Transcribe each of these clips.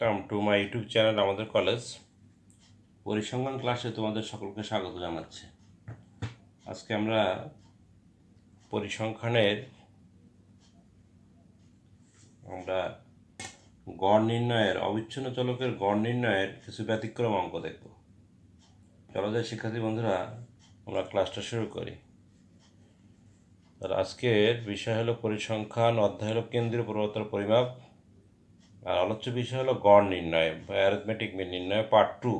Come to my YouTube channel আমাদের college পরিসংখ্যান ক্লাসে তোমাদের সকলকে স্বাগত জানাচ্ছি আজকে আমরা পরিসংখ্যানের আমরা গড় নির্ণয়ের অবিচ্ছিন্ন চলকের গড় নির্ণয়ের কিছু ব্যতিক্রম অঙ্ক দেখব চলো যায় শিক্ষার্থী বন্ধুরা আমরা ক্লাসটা শুরু করি আর আজকের বিষয় হলো পরিসংখ্যান অধ্যায় হলো কেন্দ্রীয় প্রবর্তন পরিমাপ আর আলোচ্য বিষয় হলো গড় নির্ণয় অ্যারিথমেটিক নির্ণয় পার্ট টু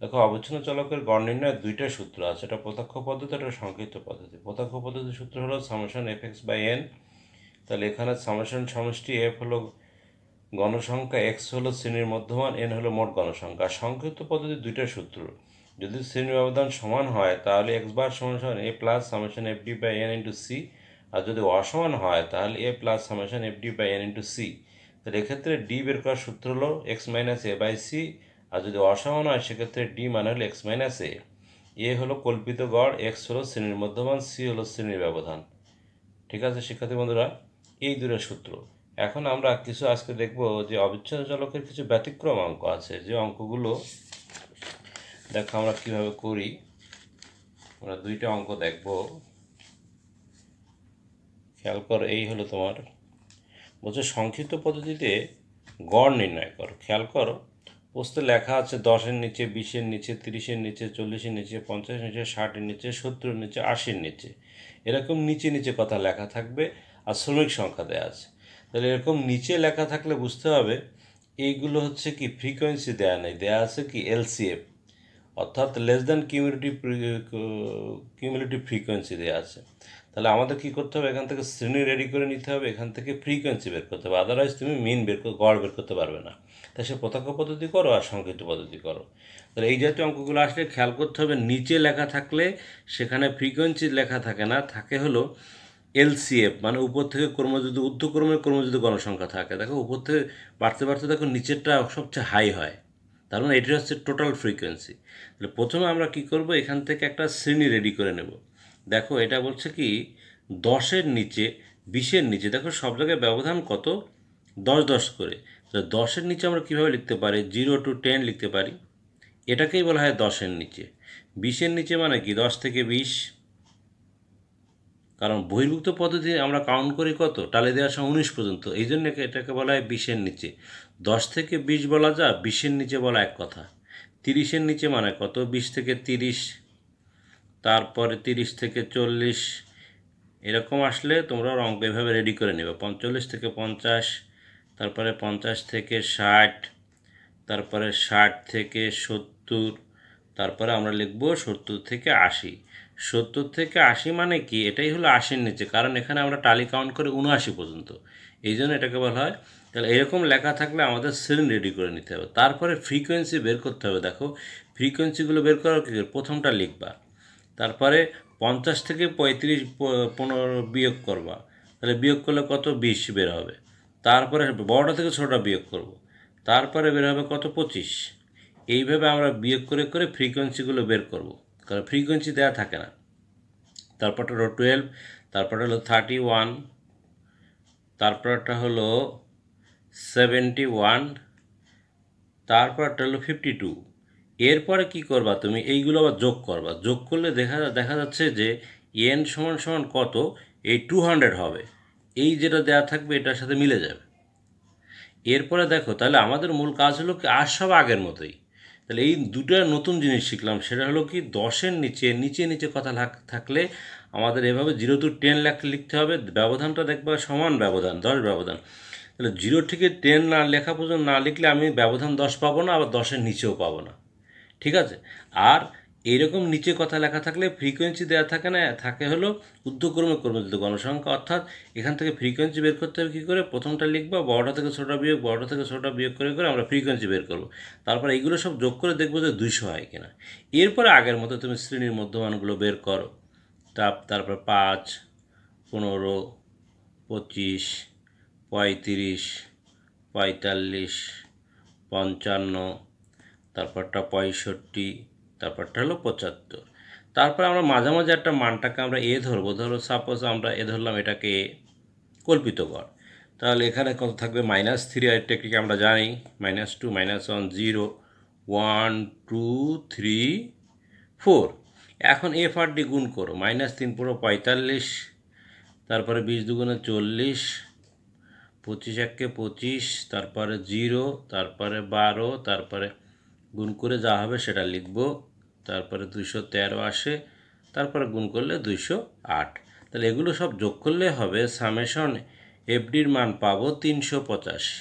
দেখো অবচ্ছিন্ন চলকের গড় নির্ণয়ের দুইটা সূত্র আছে এটা প্রত্যক্ষ পদ্ধতি এটা সংক্ষিপ্ত পদ্ধতি প্রত্যক্ষ পদ্ধতির সূত্র হলো summation f x by n তাহলে এখানে সামেশন সমষ্টি এফ হলো গণসংখ্যা এক্স হলো শ্রেণীর মধ্যমান এন হলো মোট গণসংখ্যা আর সংক্ষিপ্ত পদ্ধতির দুইটা সূত্র যদি শ্রেণীর ব্যবধান সমান হয় তাহলে এক্স বার সমান সমান a plus summation f d by n into c আর যদি অসমান হয় তাহলে a plus summation f d by n into c তাহলে এক্ষেত্রে ডি বের করার সূত্র হলো x minus a by c আর যদি অসমান হয় সেক্ষেত্রে ডি মানে হলো এক্স মাইনাস এ এ হলো কল্পিত গড় এক্স হলো শ্রেণীর মধ্যমান সি হলো শ্রেণীর ব্যবধান ঠিক আছে শিক্ষার্থী বন্ধুরা এই দূরের সূত্র এখন আমরা কিছু আজকে দেখব যে অবিচ্ছেদ চলকের কিছু ব্যতিক্রম অঙ্ক আছে যে অঙ্কগুলো দেখো আমরা কিভাবে করি আমরা দুইটা অঙ্ক দেখব খেয়াল করো এই হলো তোমার বলছে সংক্ষিপ্ত পদ্ধতিতে গড় নির্ণয় করো খেয়াল করো পোস্তে লেখা আছে দশের নিচে বিশের নিচে তিরিশের নিচে চল্লিশের নিচে পঞ্চাশের নিচে ষাটের নিচে সত্তরের নিচে আশির নিচে এরকম নিচে নিচে কথা লেখা থাকবে আর শ্রমিক সংখ্যা দেওয়া আছে তাহলে এরকম নিচে লেখা থাকলে বুঝতে হবে এইগুলো হচ্ছে কি ফ্রিকোয়েন্সি দেয়া নেই দেয়া আছে কি এলসিএফ অর্থাৎ less than cumulative cumulative frequency দেওয়া আছে তাহলে আমাদের কি করতে হবে এখান থেকে শ্রেণী রেডি করে নিতে হবে এখান থেকে ফ্রিকোয়েন্সি বের করতে হবে আদারওয়াইজ তুমি মিন বের গড় বের করতে পারবে না তাই সে প্রত্যক্ষ পদ্ধতি করো আর সংক্ষিপ্ত পদ্ধতি করো তাহলে এই জাতীয় অঙ্কগুলো আসলে খেয়াল করতে হবে নিচে লেখা থাকলে সেখানে ফ্রিকোয়েন্সি লেখা থাকে না থাকে হলো এলসিএফ মানে উপর থেকে কর্ম যদি ঊর্ধ্বক্রমের কর্ম যদি গণসংখ্যা থাকে দেখো উপর থেকে বাড়তে বাড়তে দেখো নিচেরটা সবচেয়ে হাই হয় তার মানে এটি হচ্ছে টোটাল ফ্রিকোয়েন্সি তাহলে প্রথমে আমরা কি করব এখান থেকে একটা শ্রেণী রেডি করে নেব দেখো এটা বলছে কি দশের নিচে বিশের নিচে দেখো সব জায়গায় ব্যবধান কত দশ দশ করে তো দশের নিচে আমরা কীভাবে লিখতে পারি জিরো টু টেন লিখতে পারি এটাকেই বলা হয় দশের নিচে বিশের নিচে মানে কি দশ থেকে বিশ কারণ বহির্ভুক্ত পদ্ধতি আমরা কাউন্ট করি কত টালে দেওয়া সময় উনিশ পর্যন্ত এই জন্য এটাকে বলা হয় বিশের নিচে দশ থেকে বিশ বলা যায় বিশের নিচে বলা এক কথা তিরিশের নিচে মানে কত বিশ থেকে তিরিশ তারপরে তিরিশ থেকে চল্লিশ এরকম আসলে তোমরা রঙ এভাবে রেডি করে নেবে পঞ্চল্লিশ থেকে পঞ্চাশ তারপরে পঞ্চাশ থেকে ষাট তারপরে ষাট থেকে সত্তর তারপরে আমরা লিখব সত্তর থেকে আশি সত্তর থেকে আশি মানে কি এটাই হলো আশির নিচে কারণ এখানে আমরা টালি কাউন্ট করে উনআশি পর্যন্ত এই জন্য এটাকে বলা হয় তাহলে এরকম লেখা থাকলে আমাদের সিরিন রেডি করে নিতে হবে তারপরে ফ্রিকোয়েন্সি বের করতে হবে দেখো ফ্রিকোয়েন্সিগুলো বের করার কী প্রথমটা লিখবা তারপরে পঞ্চাশ থেকে পঁয়ত্রিশ পনেরো বিয়োগ করবা তাহলে বিয়োগ করলে কত বিশ বের হবে তারপরে বড়টা থেকে ছোটটা বিয়োগ করব। তারপরে বের হবে কত পঁচিশ এইভাবে আমরা বিয়োগ করে করে ফ্রিকোয়েন্সিগুলো বের করব। কারণ ফ্রিকোয়েন্সি দেওয়া থাকে না তারপরটা হলো টুয়েলভ তারপরটা হলো থার্টি ওয়ান তারপরটা হলো সেভেন্টি ওয়ান তারপরটা হলো ফিফটি টু এরপরে কি করবা তুমি এইগুলো আবার যোগ করবা যোগ করলে দেখা দেখা যাচ্ছে যে এন সমান সমান কত এই টু হান্ড্রেড হবে এই যেটা দেওয়া থাকবে এটার সাথে মিলে যাবে এরপরে দেখো তাহলে আমাদের মূল কাজ হলো কি আর সব আগের মতোই তাহলে এই দুটো নতুন জিনিস শিখলাম সেটা হলো কি দশের নিচে নিচে নিচে কথা থাকলে আমাদের এভাবে জিরো টু টেন লেখা লিখতে হবে ব্যবধানটা দেখবা সমান ব্যবধান দশ ব্যবধান তাহলে জিরো থেকে টেন না লেখা পর্যন্ত না লিখলে আমি ব্যবধান দশ পাবো না আবার দশের নিচেও পাবো না ঠিক আছে আর এরকম নিচে কথা লেখা থাকলে ফ্রিকোয়েন্সি দেওয়া থাকে না থাকে হলো করবে কর্মযুক্ত গণসংখ্যা অর্থাৎ এখান থেকে ফ্রিকোয়েন্সি বের করতে হবে কী করে প্রথমটা লিখবো বড়টা থেকে ছোটা বিয়োগ বড়টা থেকে ছোটা বিয়োগ করে করে আমরা ফ্রিকোয়েন্সি বের করবো তারপর এইগুলো সব যোগ করে দেখবো যে দুইশো হয় কিনা এরপরে আগের মতো তুমি শ্রেণীর মধ্যমানগুলো বের করো তাপ তারপর পাঁচ পনেরো পঁচিশ পঁয়ত্রিশ পঁয়তাল্লিশ পঞ্চান্ন তারপরটা পঁয়ষট্টি তারপরটা হলো পঁচাত্তর তারপরে আমরা মাঝামাঝি একটা মানটাকে আমরা এ ধরবো ধরো সাপোজ আমরা এ ধরলাম এটাকে কল্পিত গড় তাহলে এখানে কত থাকবে মাইনাস থ্রি আর টেকনিক আমরা জানি minus two minus one zero one two three four এখন এফ আর ডি গুণ করো মাইনাস তিন পুরো পঁয়তাল্লিশ তারপরে বিশ দুগুণে চল্লিশ পঁচিশ এককে পঁচিশ তারপরে জিরো তারপরে বারো তারপরে গুণ করে যা হবে সেটা লিখব তারপরে দুইশো তেরো আসে তারপরে গুণ করলে দুইশো আট তাহলে এগুলো সব যোগ করলে হবে সামেশন এফডির মান পাবো তিনশো পঁচাশি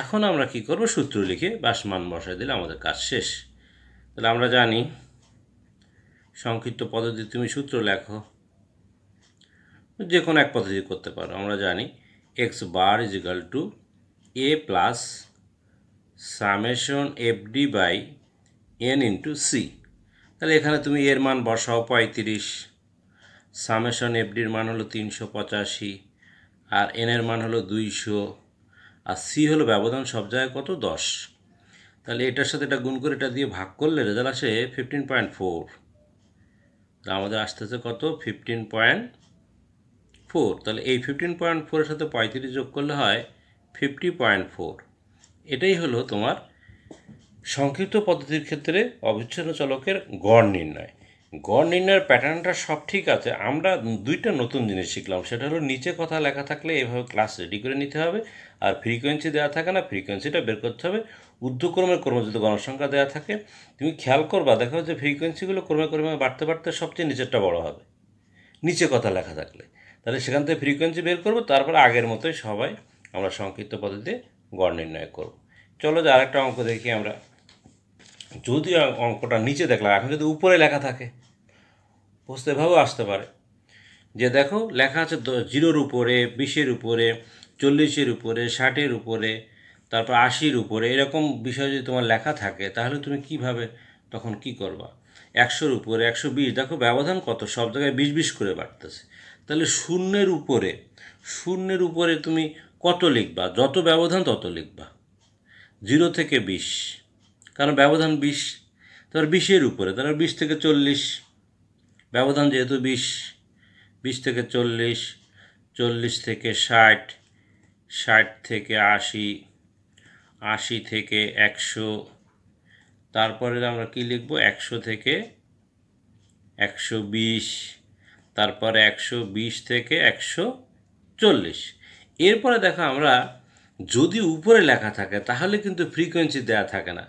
এখন আমরা কি করব সূত্র লিখে বাস মান বসাই দিলে আমাদের কাজ শেষ তাহলে আমরা জানি সংক্ষিপ্ত পদ্ধতি তুমি সূত্র লেখো যে কোনো এক পদ্ধতি করতে পারো আমরা জানি x bar equal to a plus summation f d by n into c তাহলে এখানে তুমি এর মান বসাও পঁয়ত্রিশ সামেশন এফডির মান হলো তিনশো পঁচাশি আর এনের মান হলো দুইশো আর সি হলো ব্যবধান সব জায়গায় কত দশ তাহলে এটার সাথে এটা গুণ করে এটা দিয়ে ভাগ করলে রেজাল্ট আসে ফিফটিন পয়েন্ট ফোর তা আমাদের আসতে আসতেছে কত ফিফটিন পয়েন্ট ফোর তাহলে এই ফিফটিন পয়েন্ট ফোরের সাথে পঁয়ত্রিশ যোগ করলে হয় ফিফটি পয়েন্ট ফোর এটাই হলো তোমার সংক্ষিপ্ত পদ্ধতির ক্ষেত্রে অবিচ্ছিন্ন চলকের গড় নির্ণয় গড় নির্ণয়ের প্যাটার্নটা সব ঠিক আছে আমরা দুইটা নতুন জিনিস শিখলাম সেটা হলো নিচে কথা লেখা থাকলে এভাবে ক্লাস রেডি করে নিতে হবে আর ফ্রিকোয়েন্সি দেওয়া থাকে না ফ্রিকোয়েন্সিটা বের করতে হবে উর্ধক্রমের ক্রমে যদি গণসংখ্যা দেওয়া থাকে তুমি খেয়াল করবা দেখা যে ফ্রিকোয়েন্সিগুলো ক্রমে ক্রমে বাড়তে বাড়তে সবচেয়ে নিচেরটা বড় হবে নিচে কথা লেখা থাকলে তাহলে সেখান থেকে ফ্রিকোয়েন্সি বের করবো তারপর আগের মতোই সবাই আমরা সংক্ষিপ্ত পদ্ধতিতে গড় নির্ণয় করব চলো যে আরেকটা অঙ্ক দেখি আমরা যদি অঙ্কটা নিচে দেখলাম এখন যদি উপরে লেখা থাকে বুঝতে ভাবেও আসতে পারে যে দেখো লেখা আছে জিরোর উপরে বিশের উপরে চল্লিশের উপরে ষাটের উপরে তারপর আশির উপরে এরকম বিষয় যদি তোমার লেখা থাকে তাহলে তুমি কিভাবে তখন কি করবা একশোর উপরে একশো বিশ দেখো ব্যবধান কত সব জায়গায় বিশ বিশ করে বাড়তেছে তাহলে শূন্যের উপরে শূন্যের উপরে তুমি কত লিখবা যত ব্যবধান তত লিখবা জিরো থেকে বিশ কারণ ব্যবধান বিশ তার বিশের উপরে তার বিশ থেকে চল্লিশ ব্যবধান যেহেতু বিশ বিশ থেকে চল্লিশ চল্লিশ থেকে ষাট ষাট থেকে আশি আশি থেকে একশো তারপরে আমরা কি লিখব একশো থেকে একশো বিশ তারপরে একশো বিশ থেকে একশো চল্লিশ এরপরে দেখো আমরা যদি উপরে লেখা থাকে তাহলে কিন্তু ফ্রিকোয়েন্সি দেয়া থাকে না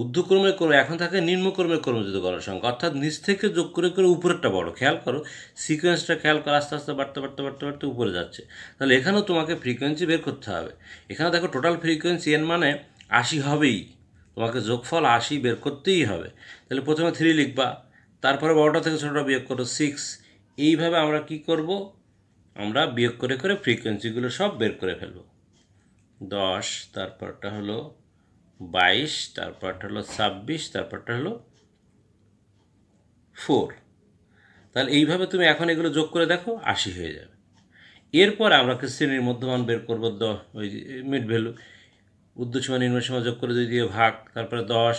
ঊর্ধ্বক্রমে ক্রম এখন থাকে নিম্নক্রমে ক্রমযুক্ত সংখ্যা অর্থাৎ নিচ থেকে যোগ করে করে উপরেরটা বড় খেয়াল করো সিকোয়েন্সটা খেয়াল করো আস্তে আস্তে বাড়তে বাড়তে বাড়তে বাড়তে উপরে যাচ্ছে তাহলে এখানেও তোমাকে ফ্রিকোয়েন্সি বের করতে হবে এখানে দেখো টোটাল ফ্রিকোয়েন্সি এন মানে আশি হবেই তোমাকে যোগফল আশি বের করতেই হবে তাহলে প্রথমে থ্রি লিখবা তারপরে বড়টা থেকে ছোটোটা বিয়োগ করো সিক্স এইভাবে আমরা কি করব আমরা বিয়োগ করে করে ফ্রিকোয়েন্সিগুলো সব বের করে ফেলব দশ তারপরটা হলো বাইশ তারপরটা হলো ছাব্বিশ তারপরটা হলো ফোর তাহলে এইভাবে তুমি এখন এগুলো যোগ করে দেখো আশি হয়ে যাবে এরপর আমরা শ্রেণীর মধ্যমান বের করবো দ ওই মিড ভ্যালু উদ্দেশ্যমান সময় যোগ করে যদি দিয়ে ভাগ তারপরে দশ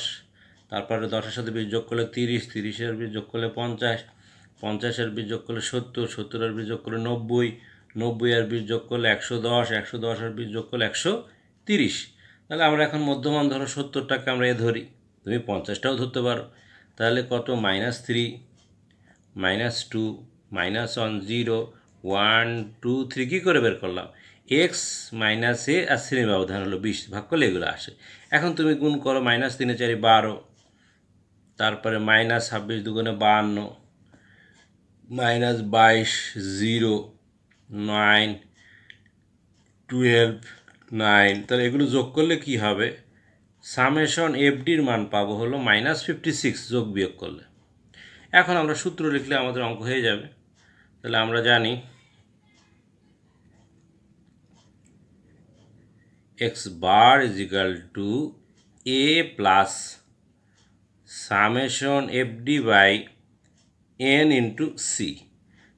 তারপরে দশের সাথে বিশ যোগ করলে তিরিশ তিরিশের বিশ যোগ করলে পঞ্চাশ পঞ্চাশের বীজ যোগ করলে সত্তর সত্তরের বীজ যোগ করলে নব্বই নব্বই আর বীজ যোগ করলে একশো দশ একশো দশ আর বীজ যোগ করলে একশো তিরিশ তাহলে আমরা এখন মধ্যমান ধরো সত্তরটাকে আমরা এ ধরি তুমি পঞ্চাশটাও ধরতে পারো তাহলে কত minus three minus two minus one zero one two three কী করে বের করলাম এক্স মাইনাস এ আর শ্রেণী ব্যবধান হলো বিশ ভাগ করলে এগুলো আসে এখন তুমি গুণ করো মাইনাস তিনে চারি বারো তারপরে মাইনাস ছাব্বিশ দুগুণে বাহান্ন মাইনাস বাইশ জিরো নাইন টুয়েলভ নাইন তাহলে এগুলো যোগ করলে কি হবে সামেশন এফডির মান পাবো হলো মাইনাস ফিফটি সিক্স যোগ বিয়োগ করলে এখন আমরা সূত্র লিখলে আমাদের অঙ্ক হয়ে যাবে তাহলে আমরা জানি x bar is equal to a plus summation f d by n into c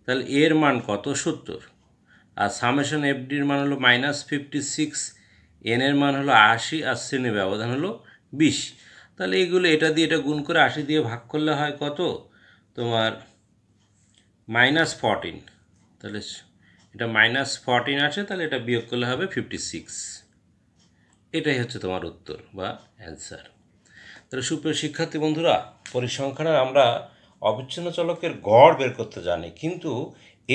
তাহলে এর মান কত সত্তর আর সামেশন এফডির মান হলো মাইনাস ফিফটি সিক্স এনের মান হলো আশি আর শ্রেণীর ব্যবধান হলো বিশ তাহলে এগুলো এটা দিয়ে এটা গুণ করে আশি দিয়ে ভাগ করলে হয় কত তোমার মাইনাস ফরটিন তাহলে এটা মাইনাস ফরটিন আছে তাহলে এটা বিয়োগ করলে হবে ফিফটি সিক্স এটাই হচ্ছে তোমার উত্তর বা অ্যান্সার তাহলে সুপ্রিয় শিক্ষার্থী বন্ধুরা পরিসংখ্যানের আমরা অবিচ্ছিন্ন চলকের গড় বের করতে জানে কিন্তু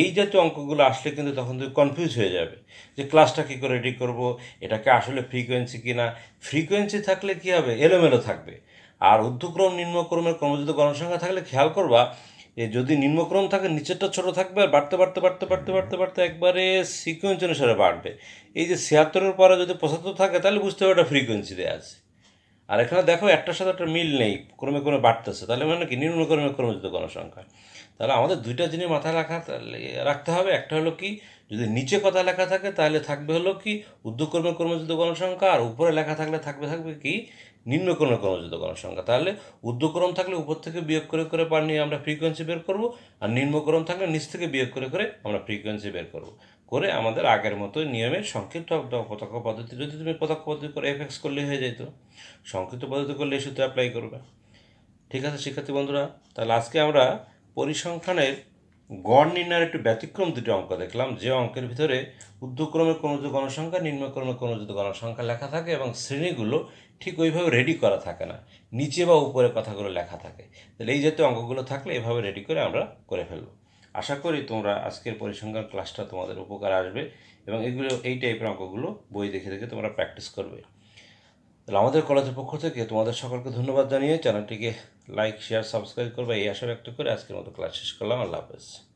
এই জাতীয় অঙ্কগুলো আসলে কিন্তু তখন তুমি কনফিউজ হয়ে যাবে যে ক্লাসটা কী করে রেডি করবো এটাকে আসলে ফ্রিকোয়েন্সি কি না ফ্রিকোয়েন্সি থাকলে কী হবে এলোমেলো থাকবে আর ঊর্ধ্বক্রম নিম্নক্রমের ক্রমযুত গণসংখ্যা থাকলে খেয়াল করবা যে যদি নিম্নক্রম থাকে নিচেরটা ছোট থাকবে আর বাড়তে বাড়তে বাড়তে বাড়তে বাড়তে বাড়তে একবারে সিকোয়েন্স অনুসারে বাড়বে এই যে ছিয়াত্তরের পরে যদি পঁচাত্তর থাকে তাহলে বুঝতে হবে এটা ফ্রিকোয়েন্সি দেওয়া আছে আর এখানে দেখো একটার সাথে একটা মিল নেই ক্রমে ক্রমে বাড়তেছে তাহলে মানে কি নিম্নক্রমে ক্রমে যদি গণসংখ্যা তাহলে আমাদের দুইটা জিনিস মাথায় রাখা রাখতে হবে একটা হলো কি যদি নিচে কথা লেখা থাকে তাহলে থাকবে হলো কি উদ্যোগকর্মে ক্রমে গণসংখ্যা আর উপরে লেখা থাকলে থাকবে থাকবে কি নিম্নক্রমে ক্রমযুক্ত সংখ্যা তাহলে ঊর্ধ্বক্রম থাকলে উপর থেকে বিয়োগ করে করে পার নিয়ে আমরা ফ্রিকোয়েন্সি বের করব আর নিম্নক্রম থাকলে নিচ থেকে বিয়োগ করে করে আমরা ফ্রিকোয়েন্সি বের করব করে আমাদের আগের মতো নিয়মের সংক্ষিপ্ত প্রত্যক্ষ পদ্ধতি যদি তুমি প্রত্যক্ষ পদ্ধতি করে এফেক্স করলে হয়ে যেত সংক্ষিপ্ত পদ্ধতি করলে এই সূত্রে অ্যাপ্লাই করবে ঠিক আছে শিক্ষার্থী বন্ধুরা তাহলে আজকে আমরা পরিসংখ্যানের গড় নির্ণয়ের একটি ব্যতিক্রম দুটি অঙ্ক দেখলাম যে অঙ্কের ভিতরে উদ্যক্রমে কোনো যে গণসংখ্যা নিম্নক্রমে কোনো যদি গণসংখ্যা লেখা থাকে এবং শ্রেণীগুলো ঠিক ওইভাবে রেডি করা থাকে না নিচে বা উপরে কথাগুলো লেখা থাকে তাহলে এই জাতীয় অঙ্কগুলো থাকলে এভাবে রেডি করে আমরা করে ফেলব আশা করি তোমরা আজকের পরিসংখ্যান ক্লাসটা তোমাদের উপকার আসবে এবং এগুলো এই টাইপের অঙ্কগুলো বই দেখে দেখে তোমরা প্র্যাকটিস করবে তাহলে আমাদের কলেজের পক্ষ থেকে তোমাদের সকলকে ধন্যবাদ জানিয়ে চ্যানেলটিকে লাইক শেয়ার সাবস্ক্রাইব করবে এই আশা ব্যক্ত করে আজকের মতো ক্লাস শেষ করলাম আল্লাহ হাফেজ